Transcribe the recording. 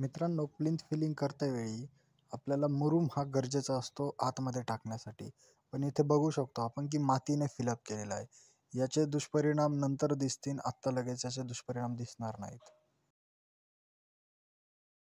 मित्रांनो plinth feeling करतेवेळी आपल्याला मुरूम हा गरजेचा असतो आतमध्ये टाकण्यासाठी पण इथे बघू शकतो आपण की मातीने फिलअप केलेला आहे याचे दुष्परिणाम नंतर दिसतील आत्ता लगेच याचे दुष्परिणाम दिसणार नाहीत